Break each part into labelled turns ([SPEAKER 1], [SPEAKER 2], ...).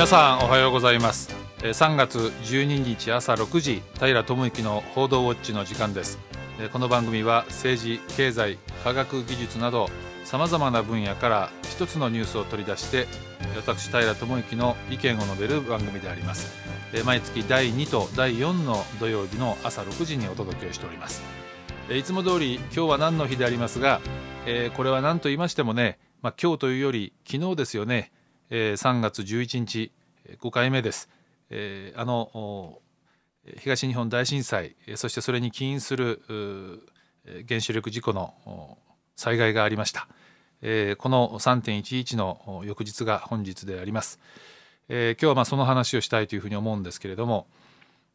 [SPEAKER 1] 皆さんおはようございます3月12日朝6時平智之の報道ウォッチの時間ですこの番組は政治経済科学技術などさまざまな分野から一つのニュースを取り出して私平智之の意見を述べる番組であります毎月第2と第4の土曜日の朝6時にお届けしておりますいつも通り今日は何の日でありますがこれは何と言いましてもね、まあ、今日というより昨日ですよねえー、3月11日5回目です。えー、あの東日本大震災そしてそれに起因する原子力事故の災害がありました、えー、この3.11の翌日が本日であります、えー、今日はまあその話をしたいというふうに思うんですけれども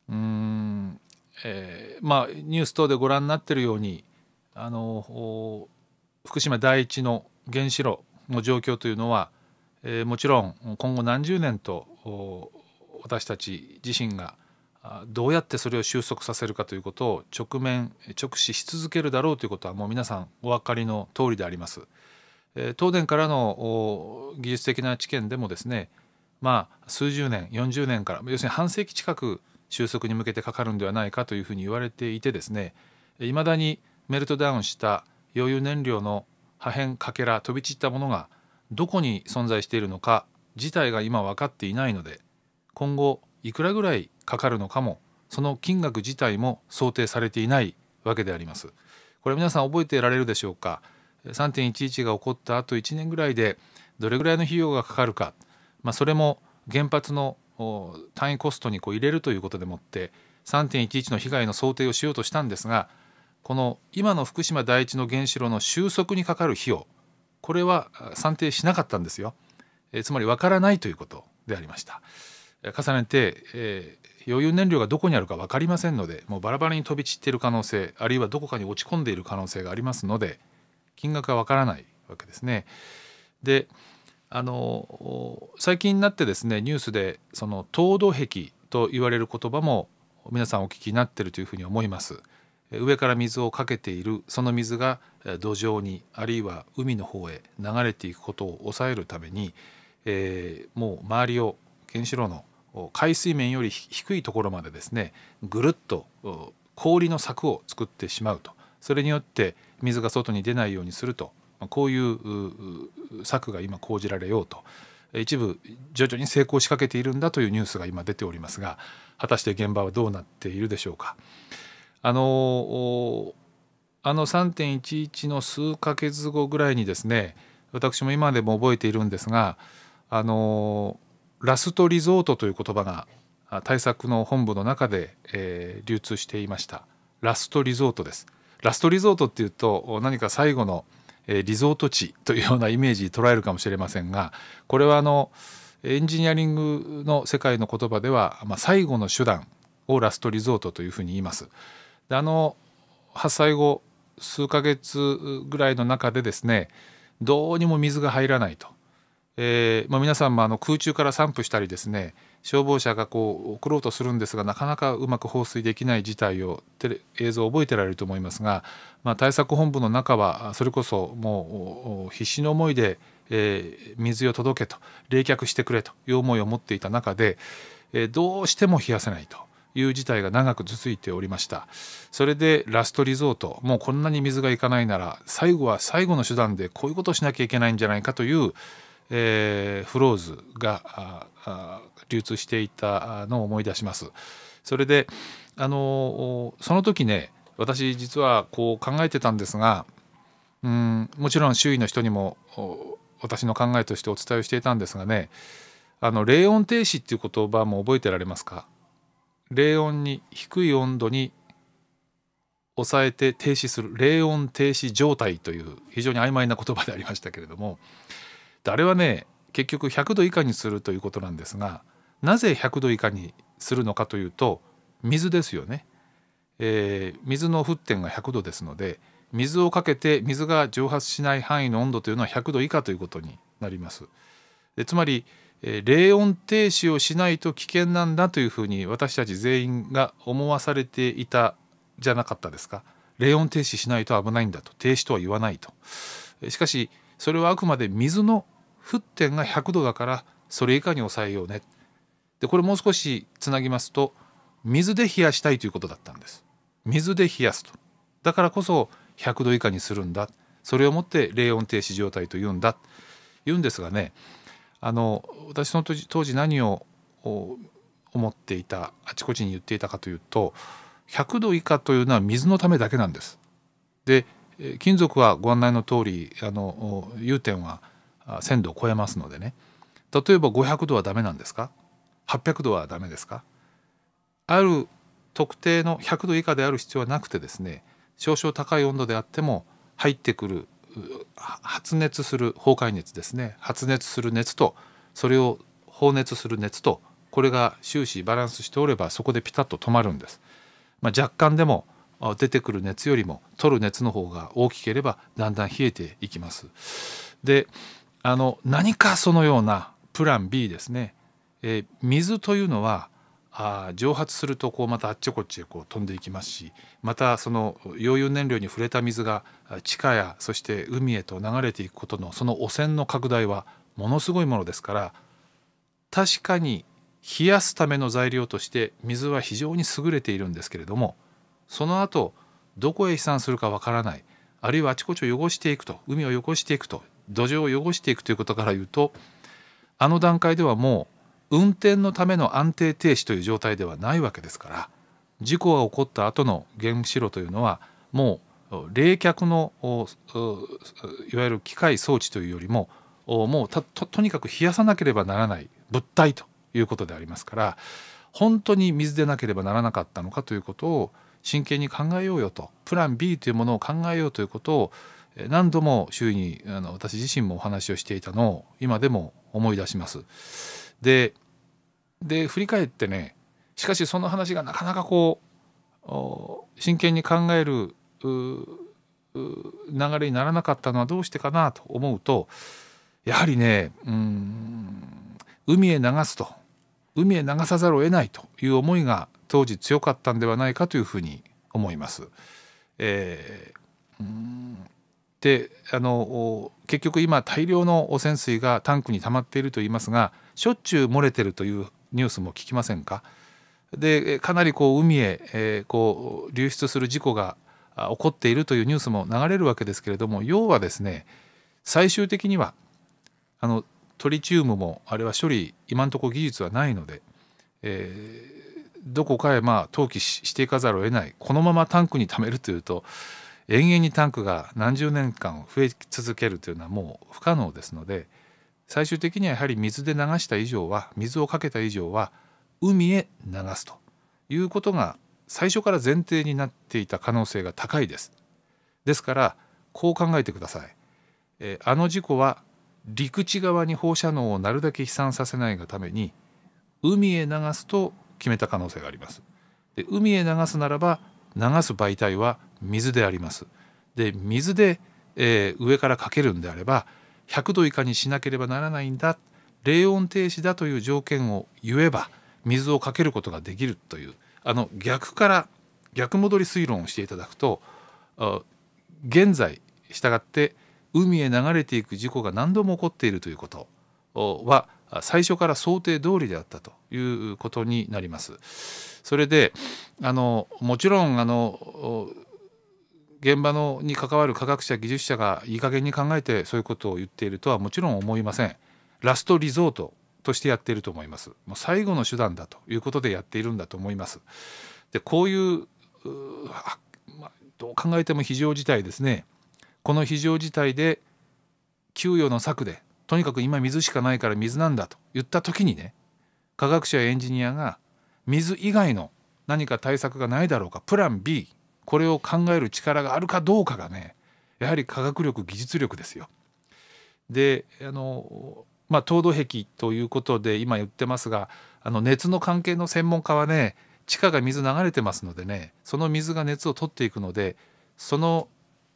[SPEAKER 1] うん、えー、まあニュース等でご覧になっているようにあの福島第一の原子炉の状況というのはえー、もちろん今後何十年と私たち自身がどうやってそれを収束させるかということを直面直視し続けるだろうということはもう皆さんお分かりの通りであります。東電からの技術的な知見でもですねまあ数十年40年から要するに半世紀近く収束に向けてかかるんではないかというふうに言われていてですねいまだにメルトダウンした余裕燃料の破片かけら飛び散ったものがどこに存在しているのか自体が今分かっていないので今後いくらぐらいかかるのかもその金額自体も想定されていないわけであります。これ皆さん覚えてられるでしょうか3.11が起こったあと1年ぐらいでどれぐらいの費用がかかるか、まあ、それも原発の単位コストにこう入れるということでもって3.11の被害の想定をしようとしたんですがこの今の福島第一の原子炉の収束にかかる費用これは算定しなかったんですよ。えつまりわからないということでありました。重ねて、えー、余裕燃料がどこにあるか分かりませんのでもうバラバラに飛び散っている可能性あるいはどこかに落ち込んでいる可能性がありますので金額は分からないわけですね。であの最近になってですねニュースでその凍土壁と言われる言葉も皆さんお聞きになってるというふうに思います。上から水をかけているその水が土壌にあるいは海の方へ流れていくことを抑えるために、えー、もう周りを原子炉の海水面より低いところまでですねぐるっと氷の柵を作ってしまうとそれによって水が外に出ないようにするとこういう策が今講じられようと一部徐々に成功しかけているんだというニュースが今出ておりますが果たして現場はどうなっているでしょうか。あのあの3.11の数ヶ月後ぐらいにですね私も今でも覚えているんですがあのラストリゾートという言葉が対策の本部の中で、えー、流通していましたラストリゾートですラストリゾートっていうと何か最後の、えー、リゾート地というようなイメージ捉えるかもしれませんがこれはあのエンジニアリングの世界の言葉では、まあ、最後の手段をラストリゾートというふうに言います。であの発災後数ヶ月ぐらいの中でですねどうにも水が入らないと、えー、まあ、皆さんもあの空中から散布したりですね消防車がこう送ろうとするんですがなかなかうまく放水できない事態をテレ映像を覚えてられると思いますが、まあ、対策本部の中はそれこそもう必死の思いで、えー、水を届けと冷却してくれという思いを持っていた中で、えー、どうしても冷やせないと。いう事態が長く続いておりましたそれでラストリゾートもうこんなに水がいかないなら最後は最後の手段でこういうことをしなきゃいけないんじゃないかという、えー、フローズが流通していたのを思い出しますそれであのその時ね私実はこう考えてたんですがうんもちろん周囲の人にも私の考えとしてお伝えをしていたんですがねあの霊音停止っていう言葉も覚えてられますか冷温に低い温度に抑えて停止する冷温停止状態という非常に曖昧な言葉でありましたけれどもあれはね結局100度以下にするということなんですがなぜ100度以下にするのかというと水ですよね、えー、水の沸点が100度ですので水をかけて水が蒸発しない範囲の温度というのは100度以下ということになります。でつまり冷温停止をしないと危険なんだというふうに私たち全員が思わされていたじゃなかったですか冷温停止しないと危ないんだと停止とは言わないとしかしそれはあくまで水の沸点が100度だからそれ以下に抑えようねでこれもう少しつなぎますと水で冷やしたいということだったんです水で冷やすとだからこそ100度以下にするんだそれをもって冷温停止状態と言うんだ言うんですがねあの私の当時何を思っていたあちこちに言っていたかというと100度以下というのは水のためだけなんです。で金属はご案内の通りあの融点は1,000度を超えますのでね例えば500度はダメなんですか800度はダメですかある特定の100度以下である必要はなくてですね少々高い温度であっても入ってくる発熱する崩壊熱ですね発熱する熱とそれを放熱する熱とこれが終始バランスしておればそこでピタッと止まるんです。まあ、若干でも出てくる熱よりも取る熱の方が大きければだんだん冷えていきます。であの何かそのようなプラン B ですね、えー、水というのはあ蒸発するとこうまたあっちこっちへこう飛んでいきますしまたその溶融燃料に触れた水が地下やそして海へと流れていくことのその汚染の拡大はものすごいものですから確かに冷やすための材料として水は非常に優れているんですけれどもその後どこへ飛散するかわからないあるいはあちこちを汚していくと海を汚していくと土壌を汚していくということから言うとあの段階ではもう運転のための安定停止という状態ではないわけですから事故が起こった後の原子炉というのはもう冷却のいわゆる機械装置というよりももうとにかく冷やさなければならない物体ということでありますから本当に水でなければならなかったのかということを真剣に考えようよとプラン B というものを考えようということを何度も周囲にあの私自身もお話をしていたのを今でも思い出します。でで振り返ってねしかしその話がなかなかこう真剣に考える流れにならなかったのはどうしてかなと思うとやはりねうん海へ流すと海へ流さざるを得ないという思いが当時強かったんではないかというふうに思います。えー、であの結局今大量の汚染水がタンクに溜まっていると言いますがしょっちゅう漏れてるというニュースも聞きませんか。でかなりこう海へ、えー、こう流出する事故が起こっているというニュースも流れるわけですけれども要はですね最終的にはあのトリチウムもあれは処理今のところ技術はないので、えー、どこかへまあ投棄していかざるを得ないこのままタンクに貯めるというと延々にタンクが何十年間増え続けるというのはもう不可能ですので。最終的にはやはり水で流した以上は水をかけた以上は海へ流すということが最初から前提になっていた可能性が高いです。ですからこう考えてください。えあの事故は陸地側に放射能をなるだけ飛散させないがために海へ流すと決めた可能性があります。で海へ流すならば流す媒体は水であります。で水で、えー、上からかけるんであれば100度以下にしなければならないんだ冷温停止だという条件を言えば水をかけることができるというあの逆から逆戻り推論をしていただくと現在従って海へ流れていく事故が何度も起こっているということは最初から想定通りであったということになります。それであのもちろんあの現場のに関わる科学者技術者がいい加減に考えてそういうことを言っているとはもちろん思いませんラストリゾートとしてやっていると思いますもう最後の手段だということでやっているんだと思いますでこういうまあ、どう考えても非常事態ですねこの非常事態で給与の策でとにかく今水しかないから水なんだと言った時にね科学者やエンジニアが水以外の何か対策がないだろうかプラン B これを考える力があるかどうかがねやはり科学力技術力ですよ。であのまあ、凍土壁ということで今言ってますがあの熱の関係の専門家はね地下が水流れてますのでねその水が熱を取っていくのでその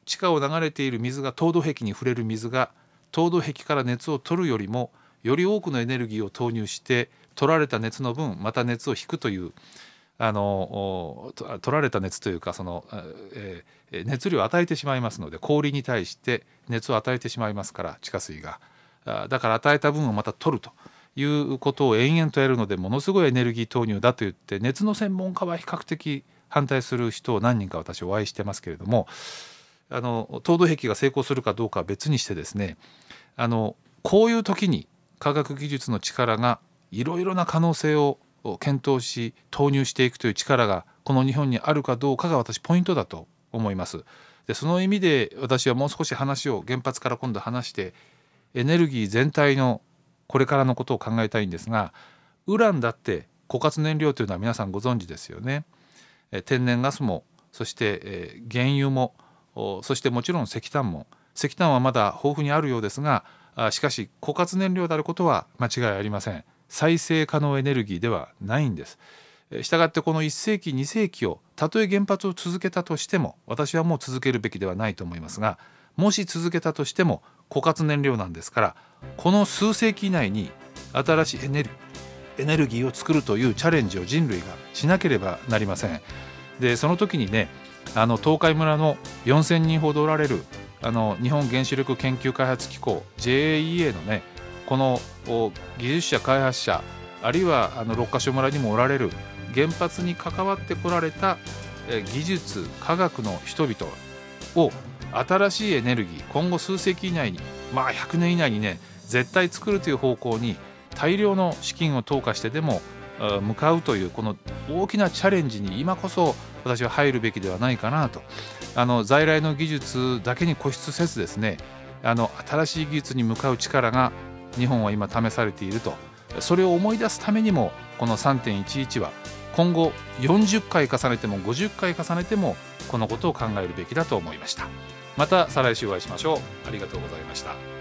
[SPEAKER 1] 地下を流れている水が凍土壁に触れる水が凍土壁から熱を取るよりもより多くのエネルギーを投入して取られた熱の分また熱を引くというあの取られた熱というかその、えー、熱量を与えてしまいますので氷に対して熱を与えてしまいますから地下水がだから与えた分をまた取るということを延々とやるのでものすごいエネルギー投入だと言って熱の専門家は比較的反対する人を何人か私お会いしてますけれどもあの凍土壁が成功するかどうかは別にしてですねあのこういう時に科学技術の力がいろいろな可能性をを検討し投入していくという力がこの日本にあるかどうかが私ポイントだと思います。でその意味で私はもう少し話を原発から今度話してエネルギー全体のこれからのことを考えたいんですがウランだって枯渇燃料というのは皆さんご存知ですよね。天然ガスもそして原油もそしてもちろん石炭も石炭はまだ豊富にあるようですがしかし枯渇燃料であることは間違いありません。再生可能エネルギーではないんです。したがってこの1世紀2世紀をたとえ原発を続けたとしても私はもう続けるべきではないと思いますがもし続けたとしても枯渇燃料なんですからこの数世紀以内に新しいエネルエネルギーを作るというチャレンジを人類がしなければなりません。でその時にねあの東海村の4,000人ほどおられるあの日本原子力研究開発機構 JAEA のねこの技術者開発者あるいはあの六ヶ所村にもおられる原発に関わってこられた技術科学の人々を新しいエネルギー今後数世紀以内にまあ100年以内にね絶対作るという方向に大量の資金を投下してでも向かうというこの大きなチャレンジに今こそ私は入るべきではないかなとあの在来の技術だけに固執せずですねあの新しい技術に向かう力が日本は今試されているとそれを思い出すためにもこの3.11は今後40回重ねても50回重ねてもこのことを考えるべきだと思いましたまた再来週お会いしましょうありがとうございました